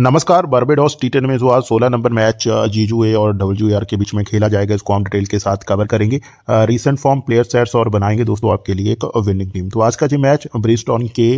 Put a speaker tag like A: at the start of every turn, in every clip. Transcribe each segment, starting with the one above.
A: नमस्कार बर्बेडॉस T ten में जो आज सोलह नंबर मैच जीजू ए और डब्ल्यू आर के बीच में खेला जाएगा इसको हम डिटेल के साथ कवर करेंगे रीसेंट फॉर्म प्लेयर सेट्स और बनाएंगे दोस्तों आपके लिए एक विनिंग टीम तो आज का जो मैच ब्रिस्टॉन के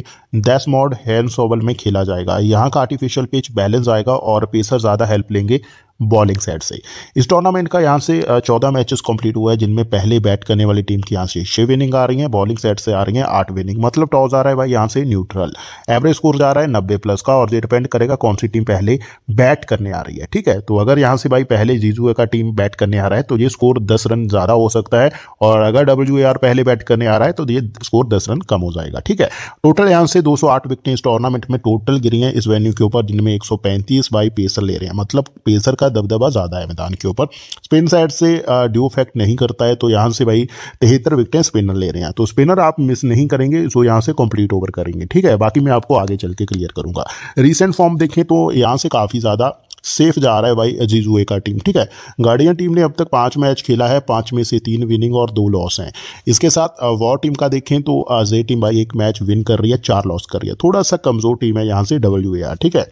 A: डेस मॉड हैंड सोवल में खेला जाएगा यहाँ का आर्टिफिशियल पिच बैलेंस आएगा और पेसर ज़्यादा हेल्प लेंगे बॉलिंग साइड से इस टूर्नामेंट का यहाँ से चौदह मैचेस कंप्लीट हुआ है जिनमें पहले बैट करने वाली टीम की यहाँ से छः विनिंग आ रही है बॉलिंग साइड से आ रही है आठ विनिंग मतलब टॉस आ रहा है भाई यहाँ से न्यूट्रल एवरेज स्कोर जा रहा है नब्बे प्लस का और ये डिपेंड करेगा कौन सी टीम पहले बैट करने आ रही है ठीक है तो अगर यहाँ से भाई पहले जीजू का टीम बैट करने आ रहा है तो ये स्कोर दस रन ज़्यादा हो सकता है और अगर डब्ल्यू पहले बैट करने आ रहा है तो ये स्कोर दस रन कम हो जाएगा ठीक है टोटल यहाँ से दो विकेटें इस टूर्नामेंट में टोटल गिरी हैं इस वेन्यू के ऊपर जिनमें 135 बाई पेसर ले रहे हैं मतलब पेसर का दबदबा ज़्यादा है मैदान के ऊपर स्पिन साइड से ड्यू फैक्ट नहीं करता है तो यहाँ से भाई तिहत्तर विकटें स्पिनर ले रहे हैं तो स्पिनर आप मिस नहीं करेंगे जो यहाँ से कंप्लीट ओवर करेंगे ठीक है बाकी मैं आपको आगे चल के क्लियर करूँगा रिसेंट फॉर्म देखें तो यहाँ से काफ़ी ज़्यादा सेफ जा रहा है भाई अजीजुए का टीम ठीक है गार्डियन टीम ने अब तक पांच मैच खेला है पांच में से तीन विनिंग और दो लॉस हैं इसके साथ वॉर टीम का देखें तो जे टीम भाई एक मैच विन कर रही है चार लॉस कर रही है थोड़ा सा कमज़ोर टीम है यहां से डब्ल्यू ठीक है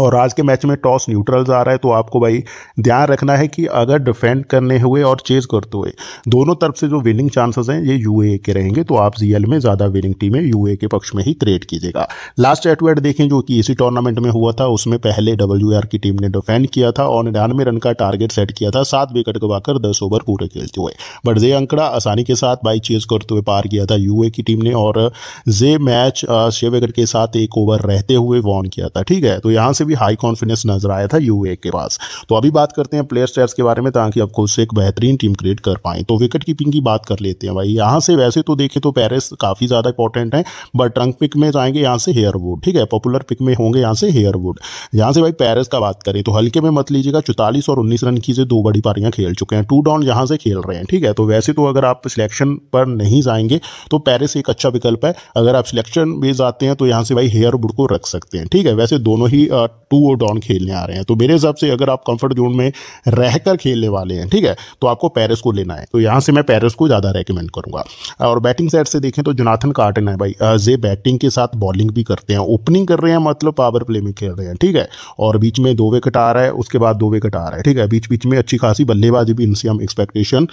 A: और आज के मैच में टॉस न्यूट्रल्स आ रहा है तो आपको भाई ध्यान रखना है कि अगर डिफेंड करने हुए और चेज करते हुए दोनों तरफ से जो विनिंग चांसेस हैं ये यूएए के रहेंगे तो आप जीएल में ज़्यादा विनिंग टीमें यू के पक्ष में ही क्रिएट कीजिएगा लास्ट एट वेट देखें जो कि इसी टूर्नामेंट में हुआ था उसमें पहले डब्ल्यू की टीम ने डिफेंड किया था और निन्यानवे रन का टारगेट सेट किया था सात विकेट गवाकर दस ओवर पूरे खेलते हुए बट जे अंकड़ा आसानी के साथ बाई चेज करते हुए पार किया था यू की टीम ने और जे मैच छः विकेट के साथ एक ओवर रहते हुए वॉन किया था ठीक है तो यहाँ से से भी हाई कॉन्फिडेंस नजर आया था यूए के पास तो अभी बात करते हैं प्लेयर स्टैट्स के बारे में ताकि आप खुद से एक बेहतरीन टीम क्रिएट कर पाए तो विकेट कीपिंग की बात कर लेते हैं भाई यहाँ से वैसे तो देखे तो पेरिस काफ़ी ज़्यादा इंपॉर्टेंट है बट ट्रंक पिक में जाएंगे यहाँ से हेयरवुड ठीक है पॉपुलर पिक में होंगे यहाँ से हेयरवुड यहाँ से भाई पेरिस का बात करें तो हल्के में मत लीजिएगा चौतालीस और उन्नीस रन की से दो बड़ी पारियां खेल चुके हैं टू डाउन यहाँ से खेल रहे हैं ठीक है तो वैसे तो अगर आप सिलेक्शन पर नहीं जाएंगे तो पेरिस एक अच्छा विकल्प है अगर आप सिलेक्शन में जाते हैं तो यहाँ से भाई हेयरवुड को रख सकते हैं ठीक है वैसे दोनों ही टू और डॉन खेलने आ रहे हैं तो मेरे हिसाब से अगर आप कंफर्ट जोन में रहकर खेलने वाले हैं ठीक है तो आपको पेरिस को लेना है तो यहां से मैं पेरिस को ज़्यादा रेकमेंड करूंगा और बैटिंग साइड से देखें तो जोनाथन कार्टन है भाई जे बैटिंग के साथ बॉलिंग भी करते हैं ओपनिंग कर रहे हैं मतलब पावर प्ले में खेल रहे हैं ठीक है और बीच में दो विकेट आ रहा है उसके बाद दो विकेट आ रहा है ठीक है बीच बीच में अच्छी खासी बल्लेबाजी भी इनसे हम एक्सपेक्टेशन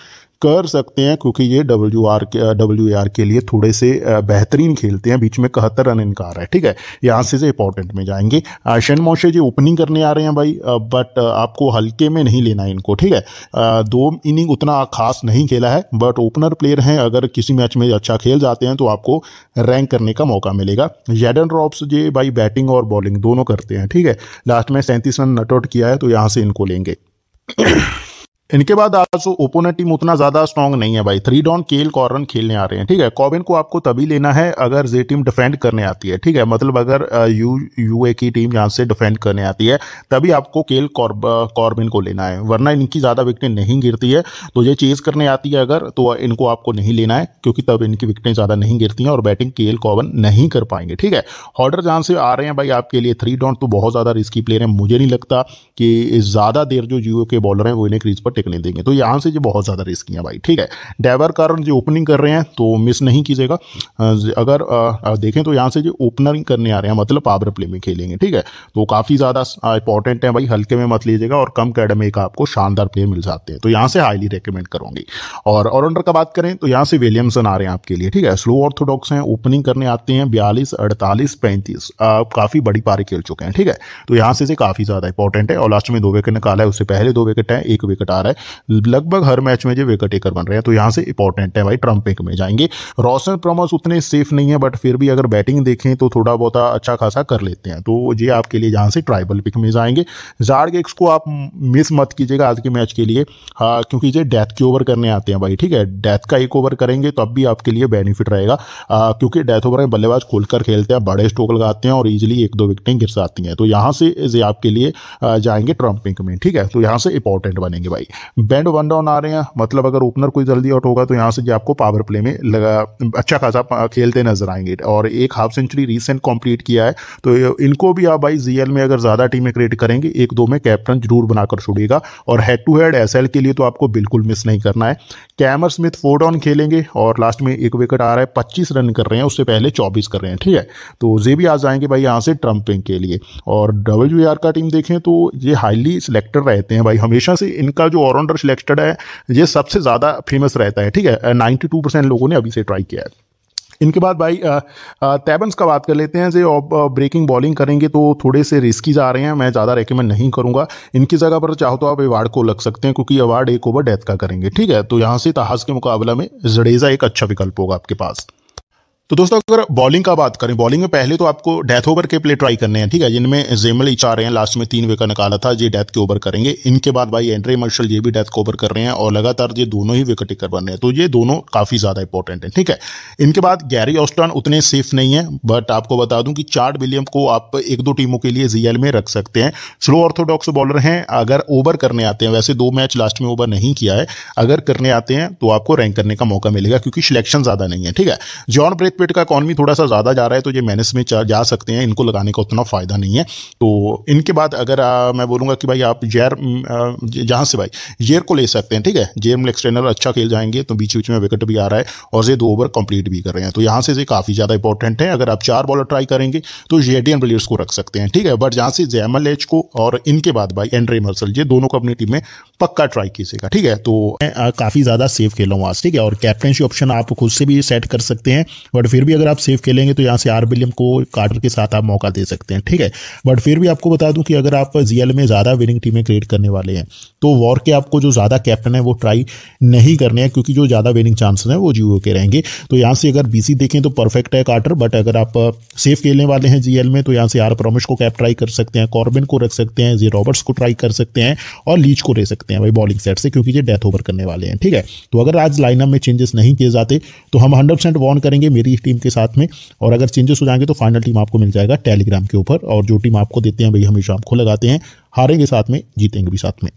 A: कर सकते हैं क्योंकि ये डब्ल्यू आर के डब्ल्यू आर के लिए थोड़े से बेहतरीन खेलते हैं बीच में कहत्तर रन इनका आ रहा है ठीक है यहाँ से इंपॉर्टेंट में जाएंगे आशन मोशे जी ओपनिंग करने आ रहे हैं भाई बट आपको हल्के में नहीं लेना है इनको ठीक है दो इनिंग उतना खास नहीं खेला है बट ओपनर प्लेयर हैं अगर किसी मैच में अच्छा खेल जाते हैं तो आपको रैंक करने का मौका मिलेगा जेडन रॉब्स जी भाई बैटिंग और बॉलिंग दोनों करते हैं ठीक है लास्ट में सैंतीस रन नटआउट किया है तो यहाँ से इनको लेंगे इनके बाद आज ने टीम उतना ज्यादा स्ट्रॉन्ग नहीं है भाई थ्री डॉन केल कॉर्न खेलने आ रहे हैं ठीक है कॉबिन को आपको तभी लेना है अगर जे टीम डिफेंड करने आती है ठीक है मतलब अगर यू यू ए की टीम यहाँ से डिफेंड करने आती है तभी आपको केल कॉर्बिन को लेना है वरना इनकी ज़्यादा विकटें नहीं गिरती है तो ये चेज करने आती है अगर तो इनको आपको नहीं लेना है क्योंकि तब इनकी विकटें ज़्यादा नहीं गिरती हैं और बैटिंग केल कॉबन नहीं कर पाएंगे ठीक है हॉर्डर जहाँ से आ रहे हैं भाई आपके लिए थ्री डॉन तो बहुत ज़्यादा रिस्की प्लेयर है मुझे नहीं लगता कि ज़्यादा देर जो यूए के बॉलर हैं वो इन्हें क्रीज पर टिकने देंगे तो यहाँ से जो बहुत ज़्यादा रिस्क है भाई ठीक है डाइवर कारण जो ओपनिंग कर रहे हैं तो मिस नहीं कीजिएगा अगर देखें तो यहाँ से जो ओपनरिंग करने आ रहे हैं मतलब पावर प्ले में खेलेंगे ठीक है तो काफ़ी ज़्यादा इंपॉर्टेंट है भाई हल्के में मत लीजिएगा और कम कैडमे का आपको शानदार प्लेयर मिल जाते हैं तो यहाँ से हाईली रिकमेंड करूँगी और ऑलराउंडर का बात करें तो यहाँ से विलियमसन आ रहे हैं आपके लिए ठीक है स्लो ऑर्थोडॉक्स हैं ओपनिंग करने आते हैं बयालीस अड़तालीस पैंतीस काफ़ी बड़ी पारी खेल चुके हैं ठीक है तो यहाँ से काफ़ी ज़्यादा इंपॉर्टेंट है और लास्ट में दो विकेट निकाला है उससे पहले दो विकेट है एक विकेट आ रहा है है लगभग हर मैच में जो विकेट टेकर बन रहे हैं तो यहाँ से इंपॉर्टेंट है भाई ट्रम्प में जाएंगे रोशन प्रमोस उतने सेफ नहीं है बट फिर भी अगर बैटिंग देखें तो थोड़ा बहुत अच्छा खासा कर लेते हैं तो ये आपके लिए यहाँ से ट्राइबल पिक में जाएंगे जार्गेक्स को आप मिस मत कीजिएगा आज के मैच के लिए हाँ क्योंकि ये डेथ के ओवर करने आते हैं भाई ठीक है डेथ का एक ओवर करेंगे तो अब भी आपके लिए बेनिफिट रहेगा क्योंकि डेथ ओवर में बल्लेबाज खोलकर खेलते हैं बड़े स्ट्रोक लगाते हैं और ईजिली एक दो विकटें गिर जाती हैं तो यहाँ से आपके लिए जाएंगे ट्रम्पिंग में ठीक है तो यहाँ से इंपॉर्टेंट बनेंगे भाई बैंड वन डाउन आ रहे हैं मतलब अगर ओपनर कोई जल्दी आउट होगा तो यहाँ से जो आपको पावर प्ले में लगा अच्छा खासा खेलते नजर आएंगे और एक हाफ सेंचुरी रिसेंट कंप्लीट किया है तो इनको भी आप भाई जीएल में अगर ज़्यादा टीमें क्रिएट करेंगे एक दो में कैप्टन जरूर बनाकर छोड़ेगा और हेड टू हेड एस के लिए तो आपको बिल्कुल मिस नहीं करना है कैमर स्मिथ फोर डाउन खेलेंगे और लास्ट में एक विकेट आ रहा है पच्चीस रन कर रहे हैं उससे पहले चौबीस कर रहे हैं ठीक है तो ये भी आ जाएंगे भाई यहाँ से ट्रम्पिंग के लिए और डब्ल्यू का टीम देखें तो ये हाईली सिलेक्टेड रहते हैं भाई हमेशा से इनका जो फॉरनर सिलेक्टेड है ये सबसे ज़्यादा फेमस रहता है ठीक है नाइन्टी टू परसेंट लोगों ने अभी से ट्राई किया है इनके बाद भाई तैबंस का बात कर लेते हैं जो ब्रेकिंग बॉलिंग करेंगे तो थोड़े से रिस्की जा रहे हैं मैं ज़्यादा रेकमेंड नहीं करूँगा इनकी जगह पर चाहो तो आप अवार्ड को लग सकते हैं क्योंकि अवार्ड एक ओवर डेथ का करेंगे ठीक है तो यहाँ से तहाज के मुकाबला में जडेजा एक अच्छा विकल्प होगा आपके पास तो दोस्तों अगर बॉलिंग का बात करें बॉलिंग में पहले तो आपको डेथ ओवर के प्ले ट्राई करने हैं ठीक है जिनमें जेमल इचा रहे हैं लास्ट में तीन विकेट निकाला था ये डेथ के ओवर करेंगे इनके बाद भाई एंड्रे मार्शल ये भी डेथ को ओवर कर रहे हैं और लगातार ये दोनों ही विकेट टिकर बन रहे हैं तो ये दोनों काफ़ी ज़्यादा इंपॉर्टेंट है ठीक है इनके बाद गैरी ऑस्टन उतने सेफ नहीं है बट आपको बता दूं कि चार्ट विलियम को आप एक दो टीमों के लिए जीएल में रख सकते हैं स्लो ऑर्थोडॉक्स बॉलर हैं अगर ओवर करने आते हैं वैसे दो मैच लास्ट में ओवर नहीं किया है अगर करने आते हैं तो आपको रैंक करने का मौका मिलेगा क्योंकि सिलेक्शन ज़्यादा नहीं है ठीक है जॉन ब्रेथ प्लेट का इकॉनमी थोड़ा सा ज़्यादा जा रहा है तो ये मैनेस में जा सकते हैं इनको लगाने का उतना फ़ायदा नहीं है तो इनके बाद अगर आ, मैं बोलूँगा कि भाई आप जेर जहाँ से भाई जेर को ले सकते हैं ठीक है जेयर में एक्सटेनर अच्छा खेल जाएंगे तो बीच बीच में विकेट भी आ रहा है और ये दो ओवर कंप्लीट भी कर रहे हैं तो यहाँ से ये काफ़ी ज़्यादा इंपॉर्टेंट है अगर आप चार बॉलर ट्राई करेंगे तो जेडियन प्लेयर्स को रख सकते हैं ठीक है बट जहाँ से जैमल एच को और इनके बाद भाई एंड्रे मर्सल ये दोनों को अपनी टीम में पक्का ट्राई कीजिएगा ठीक है तो मैं काफ़ी ज़्यादा सेफ खेला हूँ आज ठीक है और कैप्टनशिप ऑप्शन आप खुद से भी सेट कर सकते हैं बट फिर भी अगर आप सेफ खेलेंगे तो यहाँ से आर विलियम को कार्टर के साथ आप मौका दे सकते हैं ठीक है बट फिर भी आपको बता दूं कि अगर आप जीएल में ज़्यादा विनिंग टीमें क्रिएट करने वाले हैं तो वॉर के आपको जो ज़्यादा कैप्टन है वो ट्राई नहीं करने हैं क्योंकि जो ज़्यादा विनिंग चांसेस हैं वो जीओ के रहेंगे तो यहाँ से अगर बीसी देखें तो परफेक्ट है कार्टर बट अगर आप सेफ खेलने वाले हैं जीएल में तो यहाँ से आर प्रोमिश को कैप ट्राई कर सकते हैं कॉर्बिन को रख सकते हैं जी रॉबर्ट्स को ट्राई कर सकते हैं और लीच को ले सकते हैं भाई बॉलिंग सेट से क्योंकि ये डेथ ओवर करने वाले हैं ठीक है तो अगर आज लाइनअप में चेंजेस नहीं किए जाते तो हम हंड्रेड परसेंट वॉर्न करेंगे मेरी दूसरी टीम के साथ में और अगर चेंजेस हो जाएंगे तो फाइनल टीम आपको मिल जाएगा टेलीग्राम के ऊपर और जो टीम आपको देते हैं भाई हमेशा आपको लगाते हैं हारेंगे साथ में जीतेंगे भी साथ में